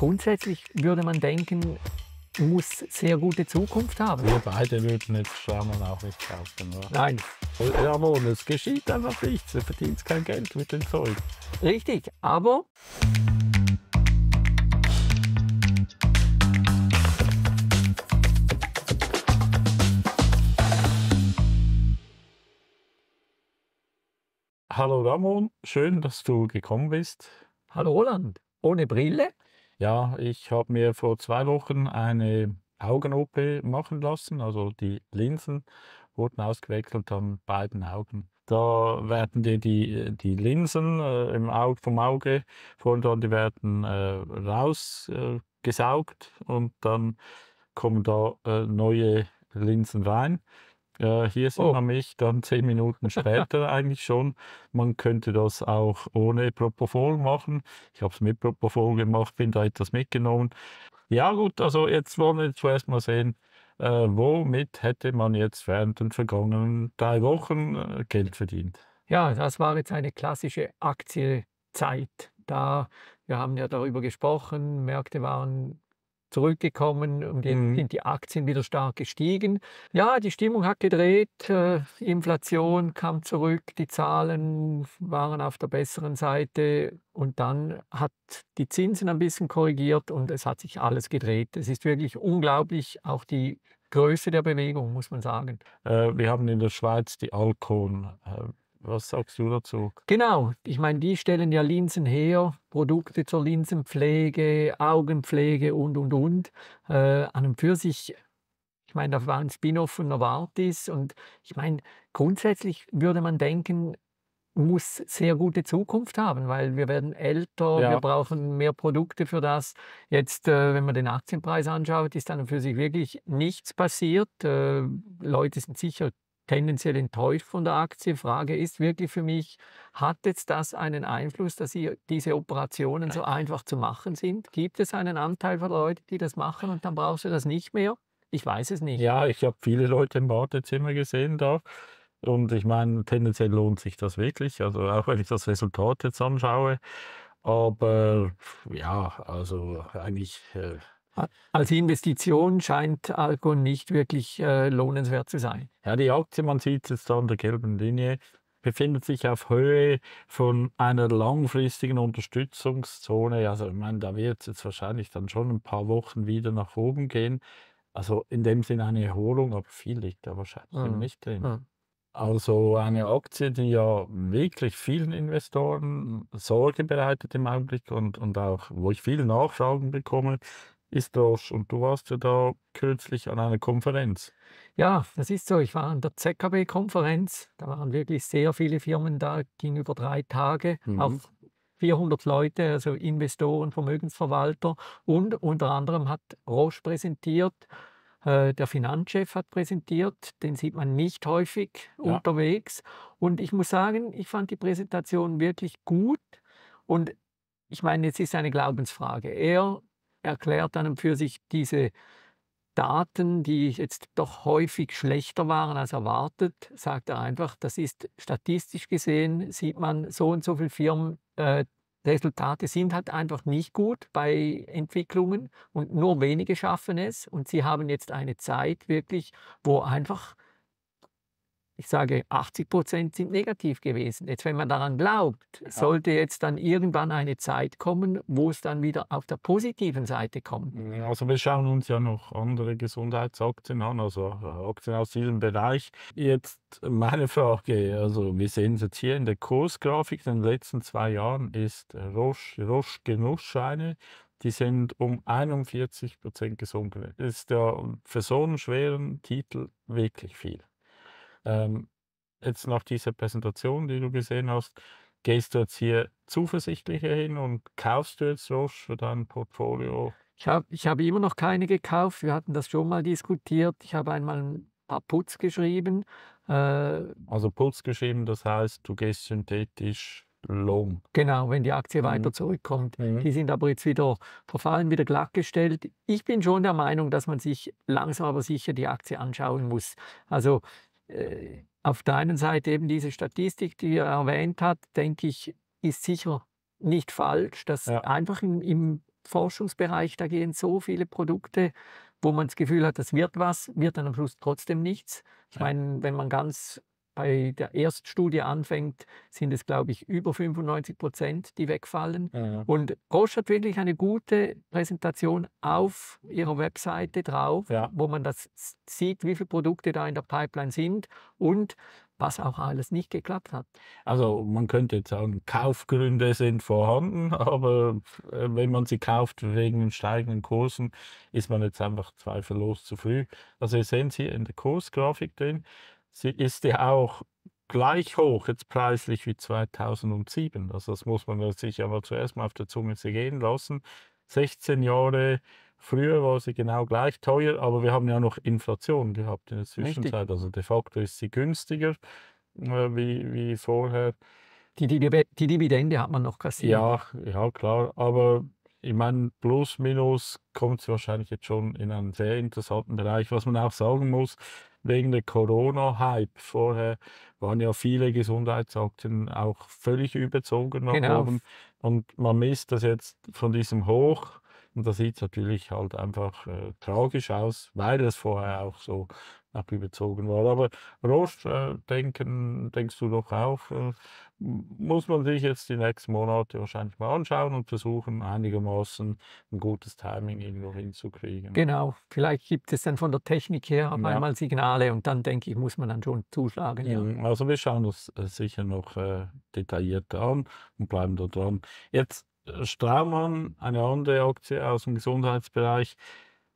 grundsätzlich würde man denken, muss sehr gute Zukunft haben. Wir beide würden jetzt Schlammern auch nicht kaufen. Oder? Nein. Ramon, es geschieht einfach nichts. Du verdienst kein Geld mit dem Zeug. Richtig, aber. Hallo Ramon, schön, dass du gekommen bist. Hallo Roland, ohne Brille. Ja, ich habe mir vor zwei Wochen eine Augen-OP machen lassen. Also die Linsen wurden ausgewechselt an beiden Augen. Da werden dir die, die Linsen äh, im Auge, vom Auge vorne dran, die werden äh, rausgesaugt äh, und dann kommen da äh, neue Linsen rein. Äh, hier oh. sieht man mich dann zehn Minuten später eigentlich schon. Man könnte das auch ohne Propofol machen. Ich habe es mit Propofol gemacht, bin da etwas mitgenommen. Ja gut, also jetzt wollen wir zuerst mal sehen, äh, womit hätte man jetzt während den vergangenen drei Wochen äh, Geld verdient? Ja, das war jetzt eine klassische Aktiezeit. Da, wir haben ja darüber gesprochen, Märkte waren zurückgekommen und jetzt mhm. sind die Aktien wieder stark gestiegen. Ja, die Stimmung hat gedreht, äh, Inflation kam zurück, die Zahlen waren auf der besseren Seite und dann hat die Zinsen ein bisschen korrigiert und es hat sich alles gedreht. Es ist wirklich unglaublich, auch die Größe der Bewegung, muss man sagen. Äh, wir haben in der Schweiz die Alcon, äh, was sagst du dazu? Genau, ich meine, die stellen ja Linsen her, Produkte zur Linsenpflege, Augenpflege und, und, und. Äh, an und für sich, ich meine, da war ein Spin-off von Novartis und ich meine, grundsätzlich würde man denken, muss sehr gute Zukunft haben, weil wir werden älter, ja. wir brauchen mehr Produkte für das. Jetzt, äh, wenn man den Aktienpreis anschaut, ist dann für sich wirklich nichts passiert. Äh, Leute sind sicher tendenziell enttäuscht von der Aktie. Frage ist wirklich für mich, hat jetzt das einen Einfluss, dass diese Operationen so einfach zu machen sind? Gibt es einen Anteil von Leuten, die das machen und dann brauchst du das nicht mehr? Ich weiß es nicht. Ja, ich habe viele Leute im Wartezimmer gesehen da. Und ich meine, tendenziell lohnt sich das wirklich. Also auch wenn ich das Resultat jetzt anschaue. Aber ja, also eigentlich. Äh, als Investition scheint Alcon nicht wirklich äh, lohnenswert zu sein. Ja, die Aktie, man sieht es jetzt da an der gelben Linie, befindet sich auf Höhe von einer langfristigen Unterstützungszone. Also ich meine, da wird es jetzt wahrscheinlich dann schon ein paar Wochen wieder nach oben gehen. Also in dem Sinne eine Erholung, aber viel liegt da wahrscheinlich mhm. nicht drin. Mhm. Also eine Aktie, die ja wirklich vielen Investoren Sorge bereitet im Augenblick und, und auch, wo ich viele Nachfragen bekomme, ist das. Und du warst ja da kürzlich an einer Konferenz. Ja, das ist so. Ich war an der ZKB-Konferenz. Da waren wirklich sehr viele Firmen da, ging über drei Tage. Mhm. Auch 400 Leute, also Investoren, Vermögensverwalter. Und unter anderem hat Roche präsentiert. Äh, der Finanzchef hat präsentiert, den sieht man nicht häufig ja. unterwegs. Und ich muss sagen, ich fand die Präsentation wirklich gut. Und ich meine, jetzt ist eine Glaubensfrage. Er erklärt dann für sich diese Daten, die jetzt doch häufig schlechter waren als erwartet, sagt er einfach, das ist statistisch gesehen, sieht man, so und so viele Firmen, äh, Resultate sind halt einfach nicht gut bei Entwicklungen und nur wenige schaffen es. Und sie haben jetzt eine Zeit wirklich, wo einfach ich sage, 80 Prozent sind negativ gewesen. Jetzt, wenn man daran glaubt, ja. sollte jetzt dann irgendwann eine Zeit kommen, wo es dann wieder auf der positiven Seite kommt. Mm, also wir schauen uns ja noch andere Gesundheitsaktien an, also äh, Aktien aus diesem Bereich. Jetzt meine Frage, also wir sehen es jetzt hier in der Kursgrafik, in den letzten zwei Jahren ist Roche, Roche Genussscheine, die sind um 41 Prozent gesunken. Das ist ja für so einen schweren Titel wirklich viel. Ähm, jetzt nach dieser Präsentation, die du gesehen hast, gehst du jetzt hier zuversichtlicher hin und kaufst du jetzt Roche für dein Portfolio? Ich habe ich hab immer noch keine gekauft. Wir hatten das schon mal diskutiert. Ich habe einmal ein paar Putz geschrieben. Äh, also Putz geschrieben, das heißt, du gehst synthetisch long. Genau, wenn die Aktie mhm. weiter zurückkommt. Mhm. Die sind aber jetzt wieder verfallen, wieder glattgestellt. Ich bin schon der Meinung, dass man sich langsam aber sicher die Aktie anschauen muss. Also äh, auf der einen Seite eben diese Statistik, die er erwähnt hat, denke ich, ist sicher nicht falsch, dass ja. einfach im, im, Forschungsbereich, da gehen so viele Produkte, wo man das Gefühl hat, das wird was, wird dann am Schluss trotzdem nichts. Ich ja. meine, wenn man ganz bei der Erststudie anfängt, sind es, glaube ich, über 95 Prozent, die wegfallen. Ja, Und Roche hat wirklich eine gute Präsentation auf ihrer Webseite drauf, ja. wo man das sieht, wie viele Produkte da in der Pipeline sind und was auch alles nicht geklappt hat. Also man könnte jetzt sagen, Kaufgründe sind vorhanden, aber äh, wenn man sie kauft wegen steigenden Kursen, ist man jetzt einfach zweifellos zu früh. Also ihr seht es hier in der Kursgrafik drin, sie ist ja auch gleich hoch jetzt preislich wie 2007. Also das muss man sich aber zuerst mal auf der Zunge gehen lassen. 16 Jahre früher war sie genau gleich teuer, aber wir haben ja noch Inflation gehabt in der Zwischenzeit. Richtig. Also de facto ist sie günstiger äh, wie, wie vorher. Die, die, die Dividende hat man noch kassiert. Ja, ja klar. Aber ich meine, plus, minus kommt sie wahrscheinlich jetzt schon in einen sehr interessanten Bereich. Was man auch sagen muss, wegen der Corona-Hype vorher waren ja viele Gesundheitsaktien auch völlig überzogen nach genau. oben. Und man misst das jetzt von diesem Hoch und da sieht es natürlich halt einfach äh, tragisch aus, weil es vorher auch so nach nachüberzogen war. Aber Rost, äh, denken, denkst du doch auch, äh, muss man sich jetzt die nächsten Monate wahrscheinlich mal anschauen und versuchen, einigermaßen ein gutes Timing irgendwo hinzukriegen. Genau, vielleicht gibt es dann von der Technik her auf ja. einmal Signale und dann denke ich, muss man dann schon zuschlagen. Ja. Mm, also wir schauen uns äh, sicher noch äh, detailliert an und bleiben da dran. Jetzt Straumann, eine andere Aktie aus dem Gesundheitsbereich,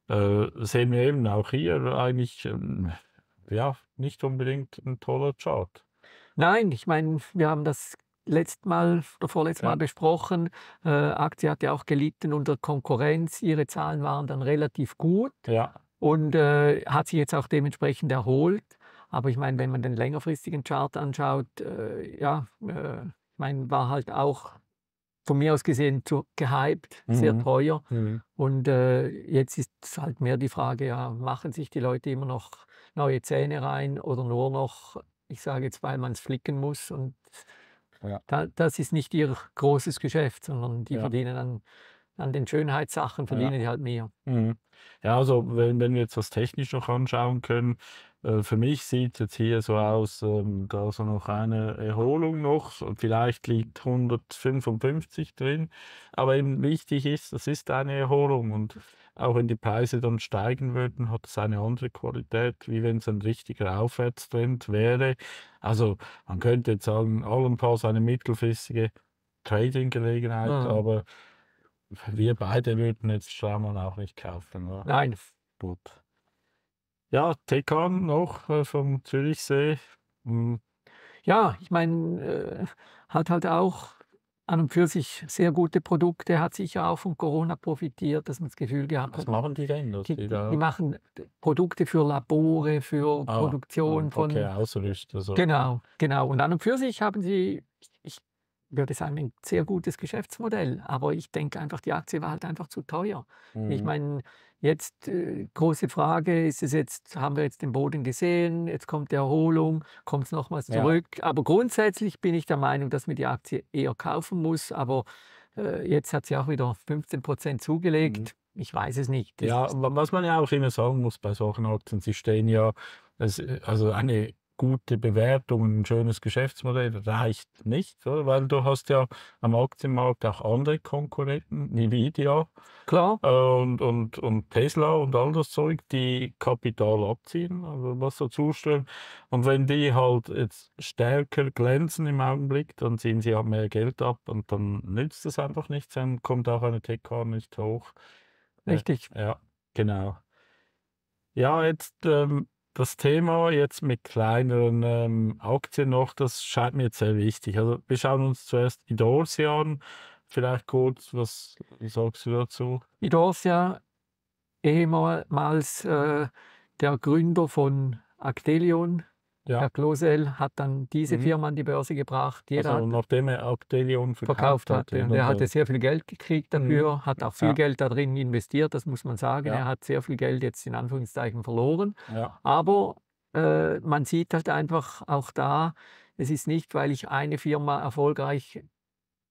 äh, sehen wir eben auch hier eigentlich ähm, ja, nicht unbedingt ein toller Chart. Nein, ich meine, wir haben das letztes Mal oder vorletztes ja. Mal besprochen. Äh, Aktie hat ja auch gelitten unter Konkurrenz. Ihre Zahlen waren dann relativ gut ja. und äh, hat sich jetzt auch dementsprechend erholt. Aber ich meine, wenn man den längerfristigen Chart anschaut, äh, ja, äh, ich meine, war halt auch von mir aus gesehen zu, gehypt, mhm. sehr teuer. Mhm. Und äh, jetzt ist halt mehr die Frage, ja, machen sich die Leute immer noch neue Zähne rein oder nur noch, ich sage jetzt, weil man es flicken muss. Und ja. da, das ist nicht ihr großes Geschäft, sondern die ja. verdienen an, an den Schönheitssachen, verdienen ja. die halt mehr. Mhm. Ja, also wenn, wenn wir jetzt was technisch noch anschauen können, äh, für mich sieht es jetzt hier so aus, ähm, da so noch eine Erholung noch, vielleicht liegt 155 drin, aber eben wichtig ist, das ist eine Erholung und auch wenn die Preise dann steigen würden, hat es eine andere Qualität, wie wenn es ein richtiger Aufwärtstrend wäre. Also man könnte jetzt sagen, allenfalls eine mittelfristige Trading-Gelegenheit, mhm. aber wir beide würden jetzt Stramon auch nicht kaufen. Oder? Nein. Gut ja, Tekan noch äh, vom Zürichsee. Hm. Ja, ich meine, äh, hat halt auch an und für sich sehr gute Produkte, hat sicher auch von Corona profitiert, dass man das Gefühl gehabt hat. Was machen die denn? Die, die, die, machen Produkte für Labore, für ah, Produktion okay, ah, von. Okay, Außerlist. Also. Genau, genau. Und an und für sich haben sie würde sagen, ein sehr gutes Geschäftsmodell. Aber ich denke einfach, die Aktie war halt einfach zu teuer. Mhm. Ich meine, jetzt äh, große Frage, ist es jetzt, haben wir jetzt den Boden gesehen, jetzt kommt die Erholung, kommt es nochmals zurück. Ja. Aber grundsätzlich bin ich der Meinung, dass man die Aktie eher kaufen muss. Aber äh, jetzt hat sie auch wieder 15 Prozent zugelegt. Mhm. Ich weiß es nicht. Das ja, was man ja auch immer sagen muss bei solchen Aktien, sie stehen ja, äh, also eine gute Bewertung, ein schönes Geschäftsmodell reicht nicht, oder? weil du hast ja am Aktienmarkt auch andere Konkurrenten, Nvidia Klar. Äh, und, und, und Tesla und all das Zeug, die Kapital abziehen, also was dazustellen. Und wenn die halt jetzt stärker glänzen im Augenblick, dann ziehen sie halt mehr Geld ab und dann nützt es einfach nichts, dann kommt auch eine tech nicht hoch. Äh, Richtig. Ja, genau. Ja, jetzt ähm, das Thema jetzt mit kleineren ähm, Aktien noch, das scheint mir jetzt sehr wichtig. Also wir schauen uns zuerst Idorsia an. Vielleicht kurz, was sagst du dazu? Idorsia, ehemals äh, der Gründer von Actelion, ja. Herr Klosel hat dann diese mhm. Firma an die Börse gebracht. Jeder also, nachdem er Octelion verkauft, verkauft hat. er hatte sehr viel Geld gekriegt dafür, mhm. hat auch viel ja. Geld darin investiert, das muss man sagen. Ja. Er hat sehr viel Geld jetzt in Anführungszeichen verloren. Aber äh, man sieht halt einfach auch da, es ist nicht, weil ich eine Firma erfolgreich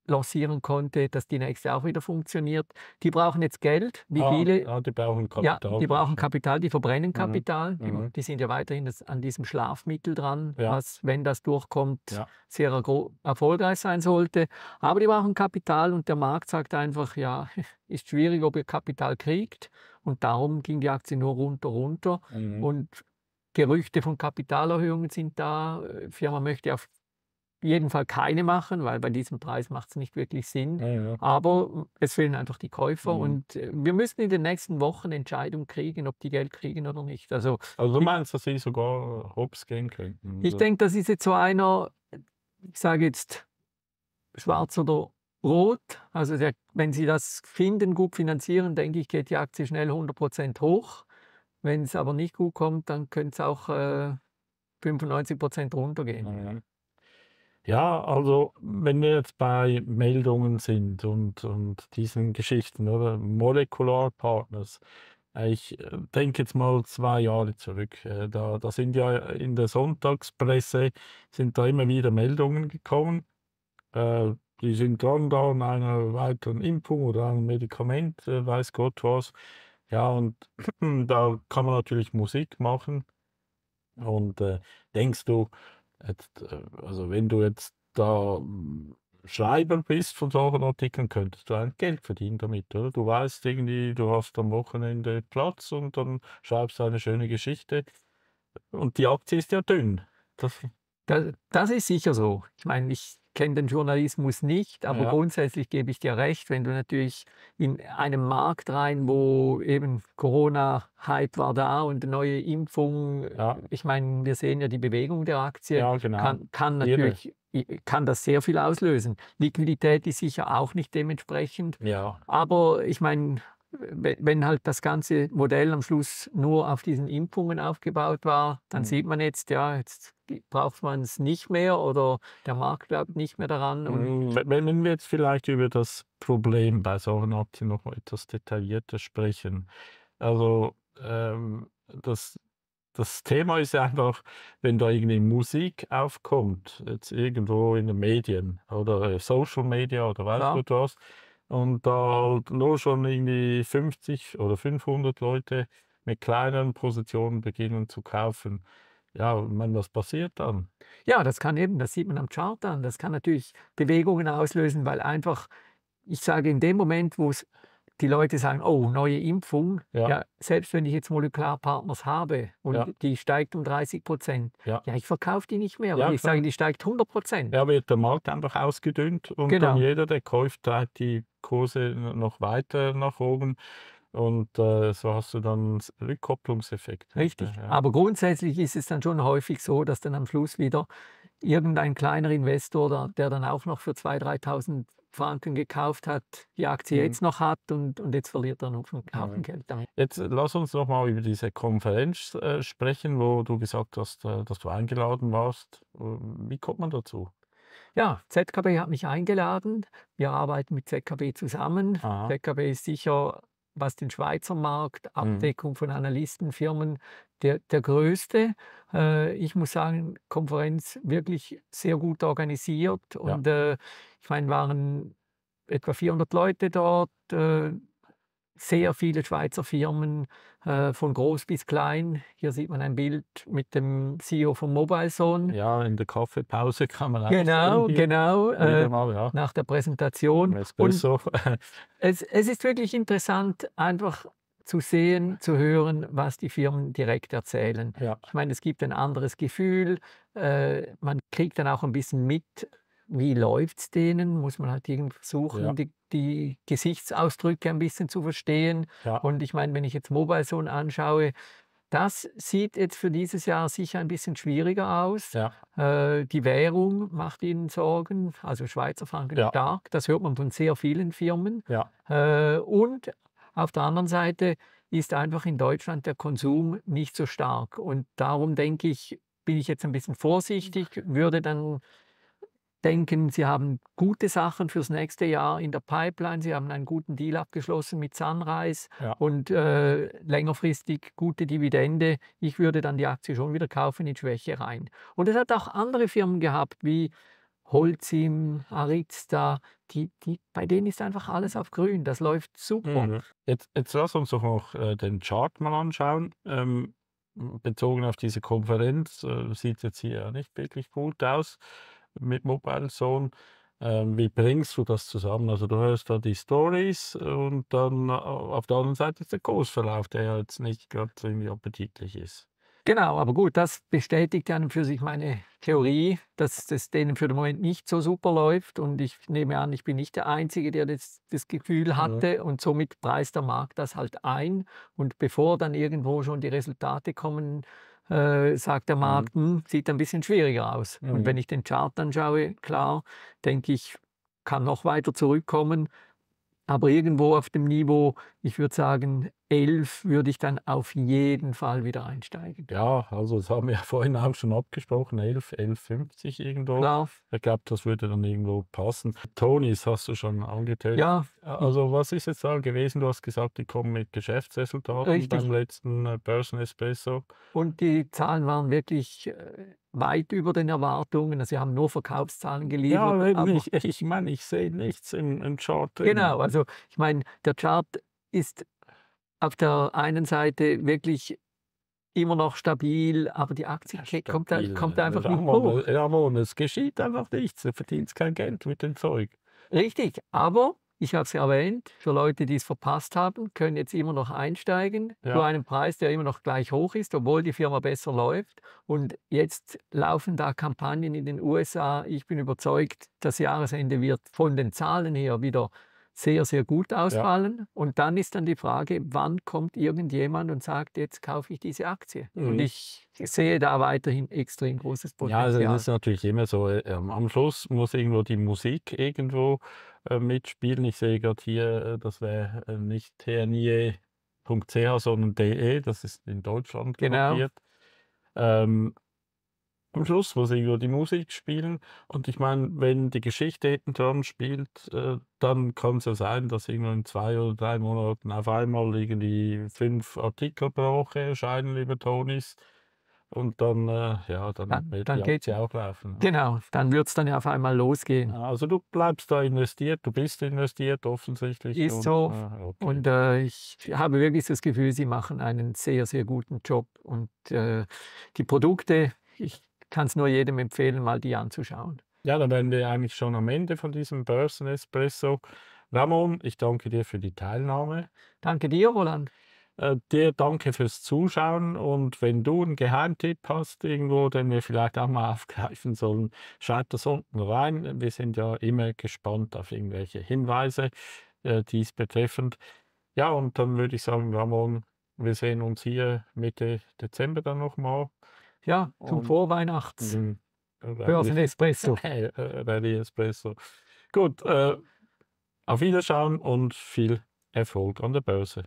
lancieren konnte, dass die nächste auch wieder funktioniert. Die brauchen jetzt Geld, wie ah, viele. Ah, die brauchen Kapital. Ja, die brauchen Kapital, die verbrennen mhm, Kapital. Mhm. Die, die, sind ja weiterhin das, an diesem Schlafmittel dran, ja. was, wenn das durchkommt, ja. sehr erfolgreich sein sollte. Aber die brauchen Kapital und der Markt sagt einfach, ja, ist schwierig, ob ihr Kapital kriegt. Und darum ging die Aktie nur runter, runter. Mhm. Und Gerüchte von Kapitalerhöhungen sind da. Die äh, Firma möchte auf jeden Fall keine machen, weil bei diesem Preis macht es nicht wirklich Sinn. Ja, ja. Aber äh, es fehlen einfach die Käufer mhm. und äh, wir müssen in den nächsten Wochen Entscheidungen kriegen, ob die Geld kriegen oder nicht. Also, also du meinst, dass sie sogar äh, hops gehen könnten? Ich denke, das ist jetzt so einer, ich sage jetzt schwarz oder rot. Also der, wenn sie das finden, gut finanzieren, denke ich, geht die Aktie schnell 100% hoch. Wenn es aber nicht gut kommt, dann könnte es auch äh, 95% runtergehen. Ja, ja, also wenn wir jetzt bei Meldungen sind und, und diesen Geschichten, oder? Molecular Partners. Ich äh, denke jetzt mal zwei Jahre zurück. Äh, da, da sind ja in der Sonntagspresse sind da immer wieder Meldungen gekommen. Äh, die sind dran da an einer weiteren Impfung oder einem Medikament, weiß Gott was. Ja, und da kann man natürlich Musik machen. Und äh, denkst du, Jetzt, äh, also wenn du jetzt da hm, Schreiber bist von solchen Artikeln, könntest du ein Geld verdienen damit, oder? Du weißt irgendwie, du hast am Wochenende Platz und dann schreibst du eine schöne Geschichte und die Aktie ist ja dünn. Das das, das ist sicher so. Ich meine, ich kenne den Journalismus nicht, aber ja. grundsätzlich gebe ich dir recht, wenn du natürlich in einem Markt rein, wo eben Corona-Hype war da und neue Impfungen, ja. ich meine, wir sehen ja die Bewegung der Aktie, ja, genau. kann, kann, natürlich kann das sehr viel auslösen. Liquidität ist sicher auch nicht dementsprechend. Ja. Aber ich meine, wenn halt das ganze Modell am Schluss nur auf diesen Impfungen aufgebaut war, dann mhm. sieht man jetzt, ja, jetzt braucht man es nicht mehr oder der Markt glaubt nicht mehr daran. Mhm. wenn wir jetzt vielleicht über das Problem bei solchen Aktien noch etwas detaillierter sprechen. Also ähm, das, das Thema ist einfach, wenn da irgendwie Musik aufkommt, jetzt irgendwo in den Medien oder äh, Social Media oder weiß ja. was, und da halt nur schon irgendwie 50 oder 500 Leute mit kleineren Positionen beginnen zu kaufen. Ja, ich was passiert dann? Ja, das kann eben, das sieht man am Chart an, das kann natürlich Bewegungen auslösen, weil einfach, ich sage, in dem Moment, wo es die Leute sagen, oh, neue Impfung. Ja. ja selbst wenn ich jetzt Molekularpartners habe und ja. die steigt um 30 Prozent, ja. ja. ich verkaufe die nicht mehr, weil ich sage, die steigt 100 Prozent. Ja, wird der Markt einfach ausgedünnt und genau. dann jeder, der kauft, treibt die Kurse noch weiter nach oben. Und äh, so hast du dann einen Rückkopplungseffekt. Ne? Richtig. Aber grundsätzlich ist es dann schon häufig so, dass dann am Schluss wieder irgendein kleiner Investor, der, der dann auch noch für 2.000, 3.000 Franken gekauft hat, die Aktie mhm. jetzt noch hat und, und jetzt verliert er noch von Haufen mhm. Geld damit. Jetzt äh, lass uns noch mal über diese Konferenz äh, sprechen, wo du gesagt hast, äh, dass du eingeladen warst. Äh, wie kommt man dazu? Ja, ZKB hat mich eingeladen. Wir arbeiten mit ZKB zusammen. Aha. ZKB ist sicher was den Schweizer Markt, mhm. Abdeckung von Analystenfirmen, der, der größte. Äh, ich muss sagen, Konferenz wirklich sehr gut organisiert. Und ja. äh, ich meine, waren etwa 400 Leute dort. Äh, sehr viele Schweizer Firmen, äh, von groß bis klein. Hier sieht man ein Bild mit dem CEO von Mobilezone. Ja, in der Kaffeepause kann man Genau, genau. Äh, ja. Nach der Präsentation. es, es ist wirklich interessant, einfach zu sehen, zu hören, was die Firmen direkt erzählen. Ja. Ich meine, es gibt ein anderes Gefühl. Äh, man kriegt dann auch ein bisschen mit, wie läuft es denen, muss man halt irgendwie versuchen, ja. die, die, Gesichtsausdrücke ein bisschen zu verstehen. Ja. Und ich meine, wenn ich jetzt Mobile Zone anschaue, das sieht jetzt für dieses Jahr sicher ein bisschen schwieriger aus. Ja. Äh, die Währung macht ihnen Sorgen, also Schweizer Franken ja. stark. Das hört man von sehr vielen Firmen. Ja. Äh, und auf der anderen Seite ist einfach in Deutschland der Konsum nicht so stark. Und darum denke ich, bin ich jetzt ein bisschen vorsichtig, würde dann denken, sie haben gute Sachen fürs nächste Jahr in der Pipeline, sie haben einen guten Deal abgeschlossen mit Sunrise ja. und äh, längerfristig gute Dividende. Ich würde dann die Aktie schon wieder kaufen in Schwäche rein. Und es hat auch andere Firmen gehabt, wie Holzim, Arizta, die, die, bei denen ist einfach alles auf grün. Das läuft super. Mhm. Jetzt, jetzt lass uns doch noch äh, den Chart mal anschauen. Ähm, bezogen auf diese Konferenz äh, sieht jetzt hier nicht wirklich gut aus mit Mobile Zone. Ähm, wie bringst du das zusammen? Also du hörst da die Stories und dann äh, auf der anderen Seite ist der Kursverlauf, der jetzt nicht gerade irgendwie appetitlich ist. Genau, aber gut, das bestätigt dann für sich meine Theorie, dass es denen für den Moment nicht so super läuft. Und ich nehme an, ich bin nicht der Einzige, der das, das Gefühl mhm. hatte. Ja. Und somit preist der Markt das halt ein. Und bevor dann irgendwo schon die Resultate kommen, äh, sagt der Markt, mhm. sieht ein bisschen schwieriger aus. Mhm. Und wenn ich den Chart anschaue, klar, denke ich, kann noch weiter zurückkommen. Aber irgendwo auf dem Niveau, ich würde sagen, 11 würde ich dann auf jeden Fall wieder einsteigen. Ja, also das haben wir vorhin auch schon abgesprochen, 11, 11,50 irgendwo. Klar. Genau. Ich glaube, das würde dann irgendwo passen. Tonys hast du schon angetötet. Ja. Also was ist jetzt da gewesen? Du hast gesagt, die kommen mit Geschäftsresultaten Richtig. beim letzten äh, Börsen-Espresso. Und die Zahlen waren wirklich äh, weit über den Erwartungen. Also, sie haben nur Verkaufszahlen geliefert. Ja, ich, ich meine, ich sehe nichts im, im Chart. Genau, also ich meine, der Chart ist auf der einen Seite wirklich immer noch stabil, aber die Aktie ja, kommt, da, kommt einfach Ramon, nicht hoch. Ramon, es geschieht einfach nichts. Du verdienst kein Geld mit dem Zeug. Richtig, aber ich habe es erwähnt, für Leute, die es verpasst haben, können jetzt immer noch einsteigen ja. zu einem Preis, der immer noch gleich hoch ist, obwohl die Firma besser läuft. Und jetzt laufen da Kampagnen in den USA. Ich bin überzeugt, das Jahresende wird von den Zahlen her wieder sehr, sehr gut ausfallen. Ja. Und dann ist dann die Frage, wann kommt irgendjemand und sagt, jetzt kaufe ich diese Aktie. Mhm. Und ich sehe da weiterhin extrem großes Potenzial. Ja, also das ist natürlich immer so. Äh, ähm, am Schluss muss irgendwo die Musik irgendwo äh, mitspielen. Ich sehe gerade hier, äh, das wäre äh, nicht tnie.ch, sondern de, das ist in Deutschland genau. kopiert. Ähm, am Schluss muss irgendwo die Musik spielen. Und ich meine, wenn die Geschichte hinten John spielt, äh, dann kann es ja sein, dass irgendwo in zwei oder drei Monaten auf einmal irgendwie fünf Artikel pro Woche erscheinen lieber Tonis. Und dann, äh, ja, dann, dann wird dann ja auch laufen. Genau, dann wird es dann ja auf einmal losgehen. Also du bleibst da investiert, du bist investiert offensichtlich. Ist und, so. Ah, okay. Und äh, ich habe wirklich das Gefühl, sie machen einen sehr, sehr guten Job. Und äh, die Produkte, ich kann es nur jedem empfehlen, mal die anzuschauen. Ja, dann wären wir eigentlich schon am Ende von diesem Börsenespresso. Ramon, ich danke dir für die Teilnahme. Danke dir, Roland. Äh, dir danke fürs Zuschauen und wenn du einen Geheimtipp hast irgendwo, den wir vielleicht auch mal aufgreifen sollen, schreib das unten rein. Wir sind ja immer gespannt auf irgendwelche Hinweise äh, dies betreffend. Ja, und dann würde ich sagen, Ramon, wir sehen uns hier Mitte Dezember dann nochmal. Ja, zum Und Vorweihnachts. Börsenespresso. Mhm. Äh, ready Espresso. Gut, äh, auf Wiederschauen und viel Erfolg an der Börse.